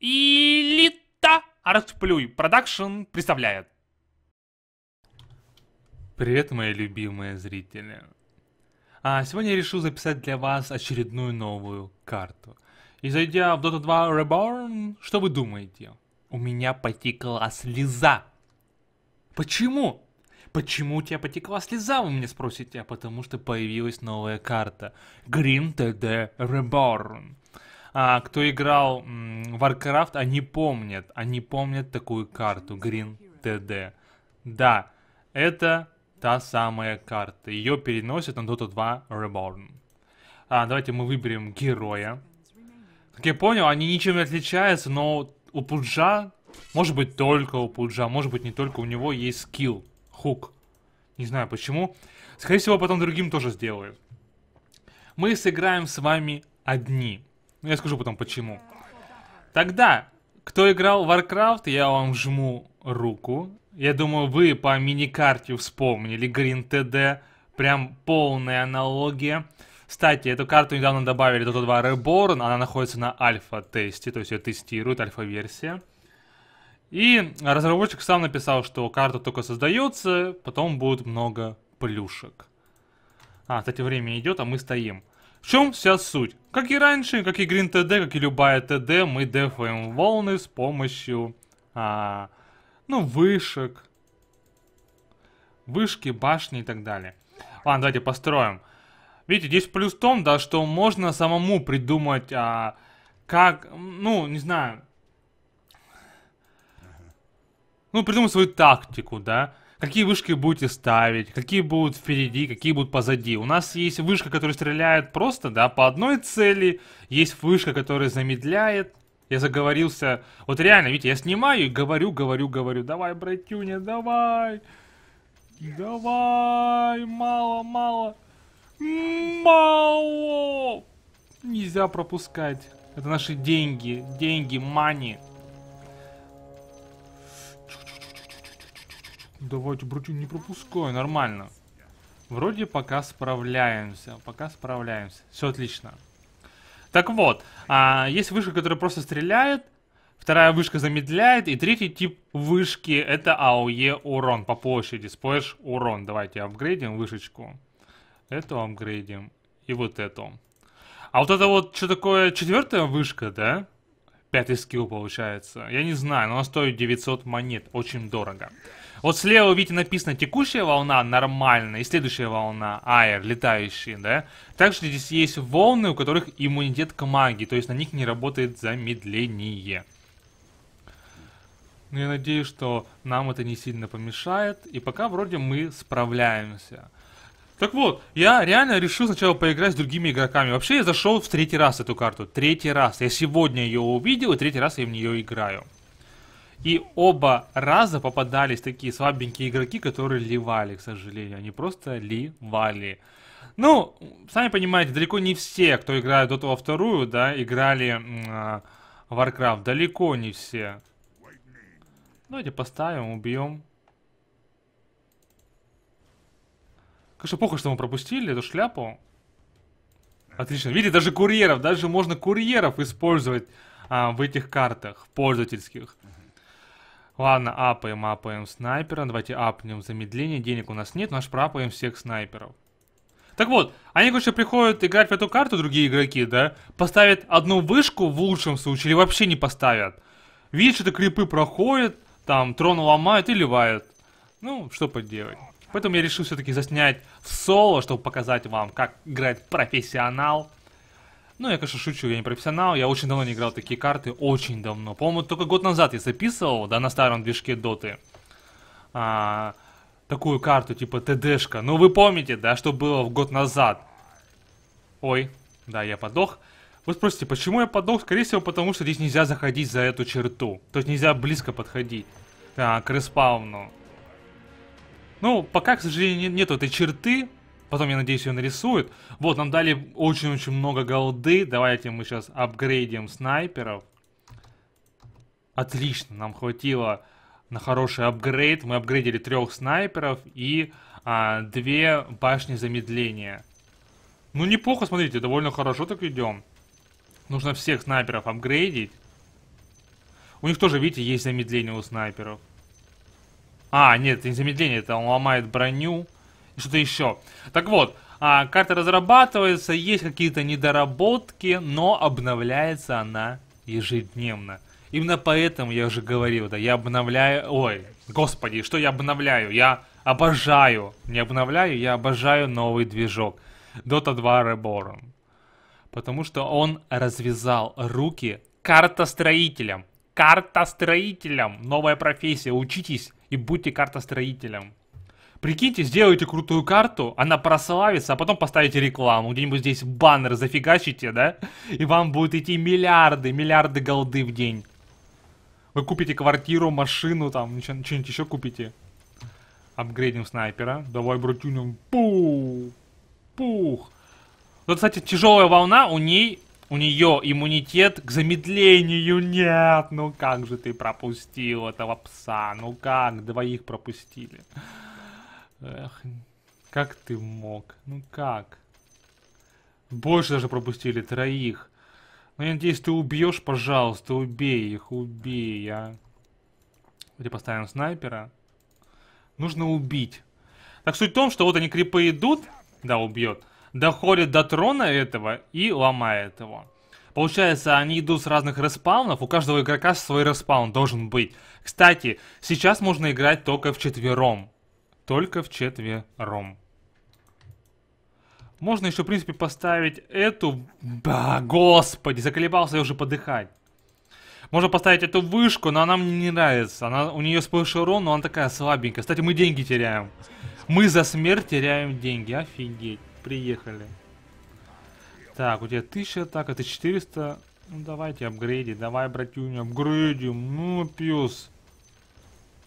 Элита Артплюй Продакшн представляет. Привет, мои любимые зрители. А сегодня я решил записать для вас очередную новую карту. И зайдя в Dota 2 Reborn, что вы думаете? У меня потекла слеза. Почему? Почему у тебя потекла слеза, вы мне спросите? А Потому что появилась новая карта. Green TD Reborn. А, кто играл м, Warcraft, они помнят, они помнят такую карту Green TD. Да, это та самая карта. Ее переносят на Dota 2 Reborn. А, давайте мы выберем героя. Как я понял, они ничем не отличаются, но у Пуджа, может быть только у Пуджа, может быть не только у него есть скилл, хук. Не знаю почему. Скорее всего, потом другим тоже сделают. Мы сыграем с вами одни. Ну я скажу потом почему. Тогда, кто играл в Warcraft, я вам жму руку. Я думаю, вы по мини-карте вспомнили Green TD. Прям полная аналогия. Кстати, эту карту недавно добавили Dota 2 Reborn. Она находится на альфа-тесте, то есть ее тестируют, альфа-версия. И разработчик сам написал, что карта только создается, потом будет много плюшек. А, кстати, время идет, а мы стоим. В чем вся суть? Как и раньше, как и Green TD, как и любая TD, мы дефаем волны с помощью, а, ну, вышек, вышки, башни и так далее. Ладно, давайте построим. Видите, здесь плюс в том, да, что можно самому придумать, а, как, ну, не знаю, ну, придумать свою тактику, да какие вышки будете ставить, какие будут впереди, какие будут позади. У нас есть вышка, которая стреляет просто, да, по одной цели. Есть вышка, которая замедляет. Я заговорился. Вот реально, видите, я снимаю и говорю, говорю, говорю. Давай, братюня, давай. Давай, мало, мало. Мало. Нельзя пропускать. Это наши деньги, деньги, мани. Давайте, братюнь, не пропускай, нормально. Вроде пока справляемся, пока справляемся. Все отлично. Так вот, а, есть вышка, которая просто стреляет, вторая вышка замедляет, и третий тип вышки это АОЕ урон по площади, сплэш урон. Давайте апгрейдим вышечку. Эту апгрейдим и вот эту. А вот это вот, что такое, четвертая вышка, да? Пятый скилл получается. Я не знаю, но он стоит 900 монет. Очень дорого. Вот слева, видите, написано текущая волна, нормальная, и следующая волна, аэр, летающий, да. Также здесь есть волны, у которых иммунитет к магии, то есть на них не работает замедление. Но ну, я надеюсь, что нам это не сильно помешает, и пока вроде мы справляемся. Так вот, я реально решил сначала поиграть с другими игроками. Вообще я зашел в третий раз эту карту. Третий раз. Я сегодня ее увидел, и третий раз я в нее играю. И оба раза попадались такие слабенькие игроки, которые ливали, к сожалению. Они просто ливали. Ну, сами понимаете, далеко не все, кто играет Dota вторую, да, играли э, Warcraft. Далеко не все. Давайте поставим, убьем. Конечно, плохо, что мы пропустили эту шляпу. Отлично. Видите, даже курьеров, даже можно курьеров использовать а, в этих картах, пользовательских. Ладно, апаем, апаем снайпера. Давайте апнем замедление. Денег у нас нет, но аж пропаем всех снайперов. Так вот, они, короче, приходят играть в эту карту, другие игроки, да? Поставят одну вышку в лучшем случае или вообще не поставят. Видишь, это крипы проходят, там трон ломают и ливают. Ну, что поделать. Поэтому я решил все-таки заснять в соло, чтобы показать вам, как играет профессионал. Ну, я, конечно, шучу, я не профессионал, я очень давно не играл такие карты, очень давно. По-моему, только год назад я записывал, да, на старом движке Доты, а, такую карту, типа ТДшка. Ну, вы помните, да, что было в год назад. Ой, да, я подох. Вы спросите, почему я подох? Скорее всего, потому что здесь нельзя заходить за эту черту. То есть нельзя близко подходить а, к респауну. Ну, пока, к сожалению, нету этой черты. Потом, я надеюсь, ее нарисуют. Вот, нам дали очень-очень много голды. Давайте мы сейчас апгрейдим снайперов. Отлично, нам хватило на хороший апгрейд. Мы апгрейдили трех снайперов и а, две башни замедления. Ну, неплохо, смотрите, довольно хорошо так идем. Нужно всех снайперов апгрейдить. У них тоже, видите, есть замедление у снайперов. А, нет, это не замедление, это он ломает броню. И что-то еще. Так вот, а, карта разрабатывается, есть какие-то недоработки, но обновляется она ежедневно. Именно поэтому я уже говорил, да, я обновляю... Ой, господи, что я обновляю? Я обожаю, не обновляю, я обожаю новый движок. Dota 2 Reborn. Потому что он развязал руки картостроителям картостроителем. Новая профессия. Учитесь и будьте картостроителем. Прикиньте, сделайте крутую карту, она прославится, а потом поставите рекламу, где-нибудь здесь баннер зафигачите, да? И вам будут идти миллиарды, миллиарды голды в день. Вы купите квартиру, машину, там, что-нибудь еще купите. Апгрейдим снайпера. Давай, братюнем. Пух! Пух! Вот, кстати, тяжелая волна, у ней у нее иммунитет к замедлению нет. Ну как же ты пропустил этого пса? Ну как? Двоих пропустили. Эх, как ты мог? Ну как? Больше даже пропустили, троих. Ну я надеюсь, ты убьешь, пожалуйста, убей их, убей, а. Давайте поставим снайпера. Нужно убить. Так суть в том, что вот они крипы идут. Да, убьет доходит до трона этого и ломает его. Получается, они идут с разных респаунов, у каждого игрока свой респаун должен быть. Кстати, сейчас можно играть только в четвером. Только в четвером. Можно еще, в принципе, поставить эту... Да, господи, заколебался я уже подыхать. Можно поставить эту вышку, но она мне не нравится. Она, у нее сплошь урон, но она такая слабенькая. Кстати, мы деньги теряем. Мы за смерть теряем деньги, офигеть приехали. Так, у тебя 1000 атак, это ты 400. Ну, давайте апгрейди, давай, братюня, апгрейдим. Ну, пес.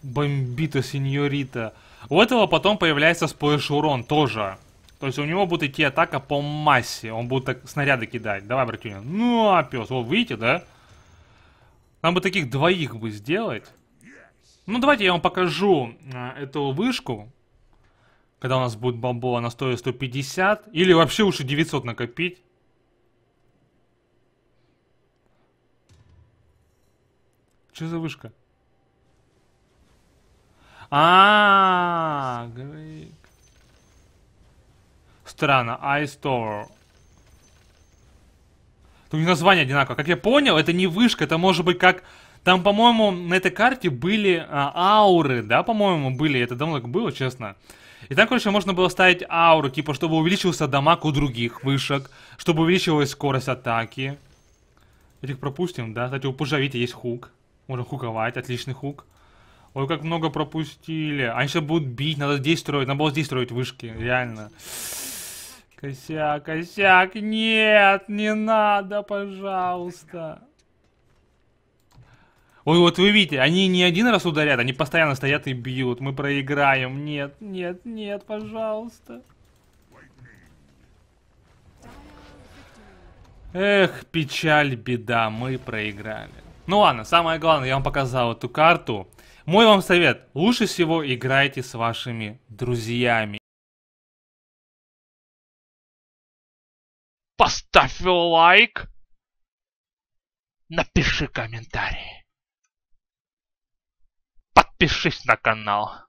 Бомбита, сеньорита. У этого потом появляется сплэш урон тоже. То есть у него будет идти атака по массе. Он будет так снаряды кидать. Давай, братюня. Ну, а пес. Вот, видите, да? Нам бы таких двоих бы сделать. Ну, давайте я вам покажу э, эту вышку когда у нас будет бомбова, она стоит 150. Или вообще лучше 900 накопить. Что за вышка? А, -а, -а Грейк. Странно, Ice Тут у название одинаково. Как я понял, это не вышка, это может быть как... Там, по-моему, на этой карте были а, ауры, да, по-моему, были. Это давно как было, честно. И там, короче, можно было ставить ауру, типа, чтобы увеличился дамаг у других вышек, чтобы увеличилась скорость атаки. Этих пропустим, да? Кстати, у пужа, видите, есть хук. Можно хуковать, отличный хук. Ой, как много пропустили. Они сейчас будут бить, надо здесь строить. Надо было здесь строить вышки, реально. Косяк, косяк, нет, не надо, пожалуйста. Ой, вот вы видите, они не один раз ударят, они постоянно стоят и бьют. Мы проиграем. Нет, нет, нет, пожалуйста. Эх, печаль, беда, мы проиграли. Ну ладно, самое главное, я вам показал эту карту. Мой вам совет, лучше всего играйте с вашими друзьями. Поставь лайк, напиши комментарий подпишись на канал